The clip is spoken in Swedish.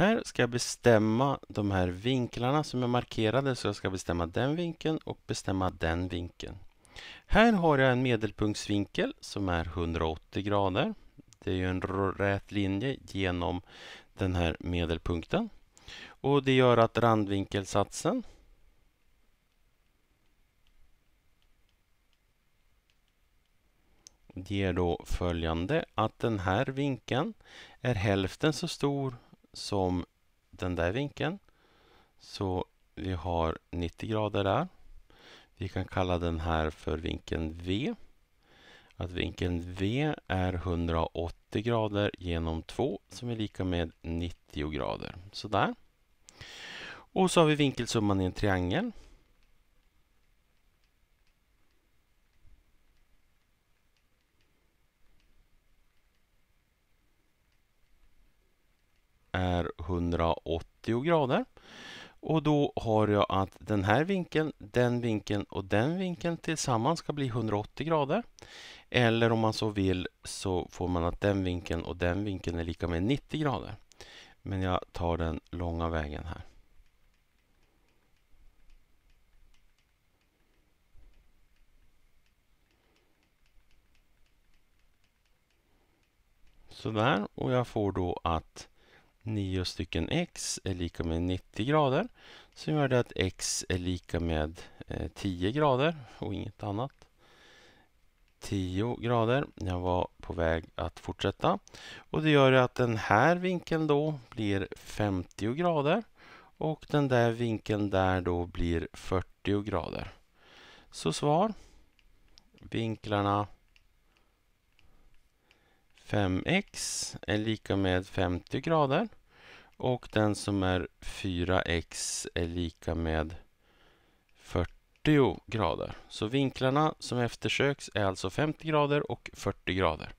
Här ska jag bestämma de här vinklarna som är markerade. Så jag ska bestämma den vinkeln och bestämma den vinkeln. Här har jag en medelpunktsvinkel som är 180 grader. Det är ju en rät linje genom den här medelpunkten. Och det gör att randvinkelsatsen ger då följande att den här vinkeln är hälften så stor som den där vinkeln. Så vi har 90 grader där. Vi kan kalla den här för vinkeln V. Att vinkeln V är 180 grader genom 2 som är lika med 90 grader. Sådär. Och så har vi vinkelsumman i en triangel. är 180 grader. Och då har jag att den här vinkeln, den vinkeln och den vinkeln tillsammans ska bli 180 grader. Eller om man så vill så får man att den vinkeln och den vinkeln är lika med 90 grader. Men jag tar den långa vägen här. Sådär och jag får då att 9 stycken x är lika med 90 grader. Som gör det att x är lika med 10 eh, grader och inget annat. 10 grader. Jag var på väg att fortsätta. Och det gör att den här vinkeln då blir 50 grader. Och den där vinkeln där då blir 40 grader. Så svar. Vinklarna 5x är lika med 50 grader och den som är 4x är lika med 40 grader. Så vinklarna som eftersöks är alltså 50 grader och 40 grader.